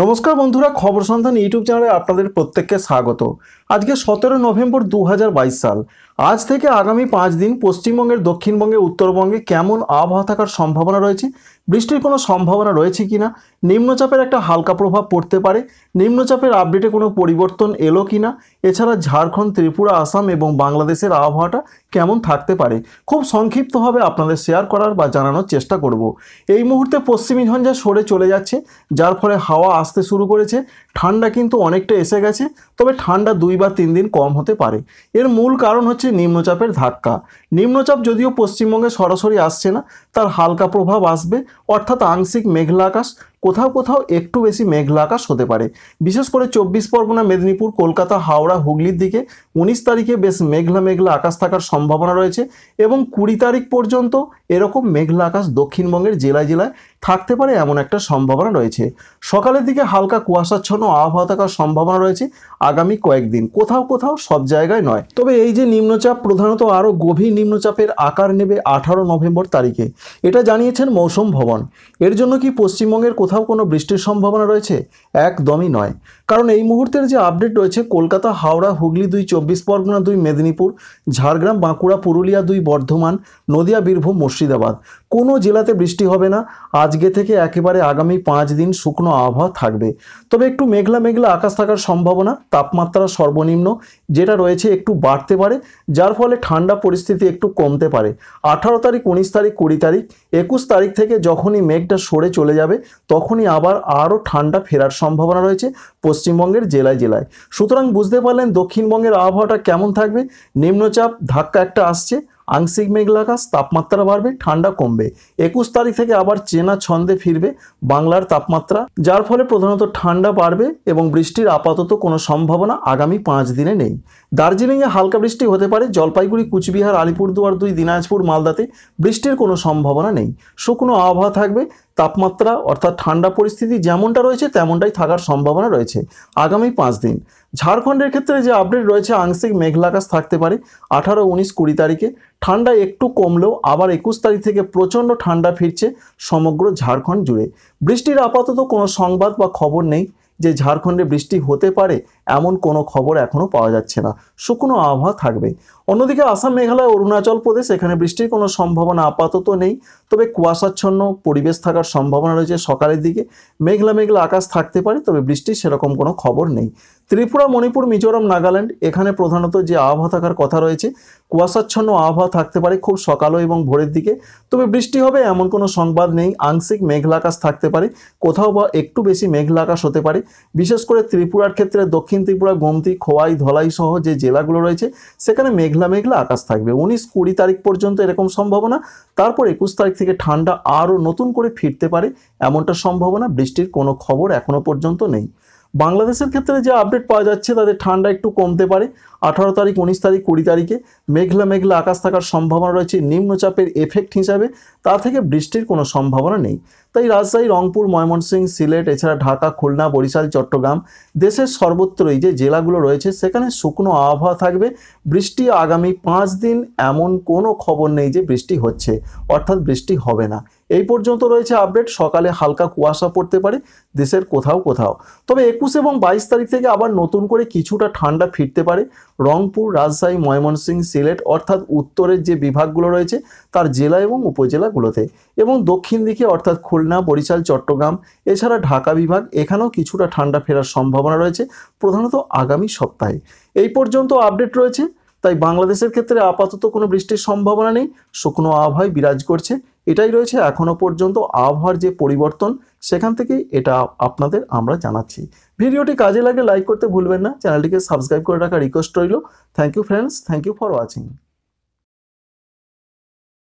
নমস্কার বন্ধুরা খবর সন্ধান ইউটিউব চ্যানেলে আপনাদের প্রত্যেককে স্বাগত আজকে সতেরো নভেম্বর দু সাল আজ থেকে আগামী পাঁচ দিন পশ্চিমবঙ্গের দক্ষিণবঙ্গে উত্তরবঙ্গে কেমন আবহাওয়া থাকার সম্ভাবনা রয়েছে বৃষ্টির কোনো সম্ভাবনা রয়েছে কি না নিম্নচাপের একটা হালকা প্রভাব পড়তে পারে নিম্নচাপের আপডেটে কোনো পরিবর্তন এলো কি না এছাড়া ঝাড়খণ্ড ত্রিপুরা আসাম এবং বাংলাদেশের আবহাওয়াটা কেমন থাকতে পারে খুব সংক্ষিপ্তভাবে আপনাদের শেয়ার করার বা জানানোর চেষ্টা করব। এই মুহূর্তে পশ্চিমী ঝঞ্ঝা সরে চলে যাচ্ছে যার ফলে হাওয়া আসতে শুরু করেছে ঠান্ডা কিন্তু অনেকটা এসে গেছে তবে ঠান্ডা দুই বা তিন দিন কম হতে পারে এর মূল কারণ হচ্ছে নিম্নচাপের ধাক্কা নিম্নচাপ যদিও পশ্চিমবঙ্গে সরাসরি আসছে না তার হালকা প্রভাব আসবে অর্থাৎ আংশিক মেঘলা আকাশ কোথাও কোথাও একটু বেশি মেঘলা আকাশ হতে পারে বিশেষ করে চব্বিশ পরগনা মেদিনীপুর কলকাতা হাওড়া হুগলির দিকে উনিশ তারিখে বেশ মেঘলা মেঘলা আকাশ থাকার সম্ভাবনা রয়েছে এবং কুড়ি তারিখ পর্যন্ত এরকম মেঘলা আকাশ দক্ষিণবঙ্গের জেলায় জেলায় থাকতে পারে এমন একটা সম্ভাবনা রয়েছে সকালের দিকে হালকা কুয়াশাচ্ছন্ন আবহাওয়া থাকার সম্ভাবনা রয়েছে আগামী কয়েকদিন কোথাও কোথাও সব জায়গায় নয় তবে এই যে নিম্নচাপ প্রধানত আরও গভীর নিম্নচাপের আকার নেবে আঠারো নভেম্বর তারিখে এটা জানিয়েছেন মৌসুম ভবন এর জন্য কি পশ্চিমবঙ্গের কোথাও কোথাও কোনো বৃষ্টির সম্ভাবনা রয়েছে একদমই নয় কারণ এই মুহূর্তের যে আপডেট রয়েছে কলকাতা হাওড়া হুগলি দুই চব্বিশ পরগনা দুই মেদিনীপুর ঝাড়গ্রাম বাঁকুড়া পুরুলিয়া দুই বর্ধমান নদিয়া বীরভূম মুর্শিদাবাদ কোনো জেলাতে বৃষ্টি হবে না আজকে থেকে একেবারে আগামী পাঁচ দিন শুকনো আবহাওয়া থাকবে তবে একটু মেঘলা মেঘলা আকাশ থাকার সম্ভাবনা তাপমাত্রা সর্বনিম্ন যেটা রয়েছে একটু বাড়তে পারে যার ফলে ঠান্ডা পরিস্থিতি একটু কমতে পারে আঠারো তারিখ উনিশ তারিখ কুড়ি তারিখ একুশ তারিখ থেকে যখনই মেঘটা সরে চলে যাবে তখনই আবার আরও ঠান্ডা ফেরার সম্ভাবনা রয়েছে পশ্চিমবঙ্গের জেলায় জেলায় সুতরাং বুঝতে পারলেন দক্ষিণবঙ্গের আবহাওয়াটা কেমন থাকবে নিম্নচাপ ধাক্কা একটা আসছে আংশিক মেঘলা আকাশ তাপমাত্রা বাড়বে ঠান্ডা কমবে একুশ তারিখ থেকে আবার চেনা ছন্দে ফিরবে বাংলার তাপমাত্রা যার ফলে প্রধানত ঠান্ডা বাড়বে এবং বৃষ্টির আপাতত কোনো সম্ভাবনা আগামী পাঁচ দিনে নেই দার্জিলিংয়ে হালকা বৃষ্টি হতে পারে জলপাইগুড়ি কুচবিহার আলিপুরদুয়ার দুই দিনাজপুর মালদাতে বৃষ্টির কোনো সম্ভাবনা নেই শুকনো আবহাওয়া থাকবে তাপমাত্রা অর্থাৎ ঠান্ডা পরিস্থিতি যেমনটা রয়েছে তেমনটাই থাকার সম্ভাবনা রয়েছে আগামী পাঁচ দিন ঝাড়খণ্ডের ক্ষেত্রে যে আপডেট রয়েছে আংশিক মেঘলাকাশ থাকতে পারে আঠারো উনিশ কুড়ি তারিখে ঠান্ডা একটু কমলেও আবার একুশ তারিখ থেকে প্রচণ্ড ঠান্ডা ফিরছে সমগ্র ঝাড়খণ্ড জুড়ে বৃষ্টির আপাতত কোনো সংবাদ বা খবর নেই যে ঝাড়খণ্ডে বৃষ্টি হতে পারে এমন কোনো খবর এখনও পাওয়া যাচ্ছে না শুকনো আবহাওয়া থাকবে অন্যদিকে আসাম মেঘালয় অরুণাচল প্রদেশ এখানে বৃষ্টির কোনো সম্ভাবনা আপাতত নেই তবে কুয়াশাচ্ছন্ন পরিবেশ থাকার সম্ভাবনা রয়েছে সকালের দিকে মেঘলা মেঘলা আকাশ থাকতে পারে তবে বৃষ্টির সেরকম কোনো খবর নেই ত্রিপুরা মণিপুর মিজোরাম নাগাল্যান্ড এখানে প্রধানত যে আবহাওয়া থাকার কথা রয়েছে কুয়াশাচ্ছন্ন আবহাওয়া থাকতে পারে খুব সকালও এবং ভোরের দিকে তবে বৃষ্টি হবে এমন কোনো সংবাদ নেই আংশিক মেঘলা আকাশ থাকতে পারে কোথাও বা একটু বেশি মেঘলা আকাশ হতে পারে বিশেষ করে ত্রিপুরার ক্ষেত্রে দক্ষিণ দক্ষিণ ত্রিপুরা গোমতি খোয়াই ধলাই সহ যে জেলাগুলো রয়েছে সেখানে মেঘলা মেঘলা আকাশ থাকবে উনিশ কুড়ি তারিখ পর্যন্ত এরকম সম্ভাবনা তারপর একুশ তারিখ থেকে ঠান্ডা আরও নতুন করে ফিরতে পারে এমনটা সম্ভাবনা বৃষ্টির কোনো খবর এখনও পর্যন্ত নেই বাংলাদেশের ক্ষেত্রে যে আপডেট পাওয়া যাচ্ছে তাদের ঠান্ডা একটু কমতে পারে আঠারো তারিখ উনিশ তারিখ কুড়ি তারিখে মেঘলা মেঘলা আকাশ থাকার সম্ভাবনা রয়েছে নিম্নচাপের এফেক্ট হিসাবে তা থেকে বৃষ্টির কোনো সম্ভাবনা নেই তাই রাজশাহী রংপুর ময়মনসিংহ সিলেট এছাড়া ঢাকা খুলনা বরিশাল চট্টগ্রাম দেশের সর্বত্রই যে জেলাগুলো রয়েছে সেখানে শুকনো আবহাওয়া থাকবে বৃষ্টি আগামী পাঁচ দিন এমন কোনো খবর নেই যে বৃষ্টি হচ্ছে অর্থাৎ বৃষ্টি হবে না এই পর্যন্ত রয়েছে আপডেট সকালে হালকা কুয়াশা পড়তে পারে দেশের কোথাও কোথাও তবে একুশ এবং বাইশ তারিখ থেকে আবার নতুন করে কিছুটা ঠান্ডা ফিরতে পারে রংপুর রাজশাহী ময়মনসিংহ সিলেট অর্থাৎ উত্তরের যে বিভাগগুলো রয়েছে তার জেলা এবং উপজেলাগুলোতে এবং দক্ষিণ দিকে অর্থাৎ খুলনা বরিশাল চট্টগ্রাম এছাড়া ঢাকা বিভাগ এখানেও কিছুটা ঠান্ডা ফেরার সম্ভাবনা রয়েছে প্রধানত আগামী সপ্তাহে এই পর্যন্ত আপডেট রয়েছে তাই বাংলাদেশের ক্ষেত্রে আপাতত কোনো বৃষ্টির সম্ভাবনা নেই শুকনো আবহাওয়ায় বিরাজ করছে এটাই রয়েছে এখনো পর্যন্ত আবহাওয়ার যে পরিবর্তন সেখান থেকে এটা আপনাদের আমরা জানাচ্ছি ভিডিওটি কাজে লাগে লাইক করতে ভুলবেন না চ্যানেলটিকে সাবস্ক্রাইব করে রাখার রিকোয়েস্ট রইল thank you friends thank you for watching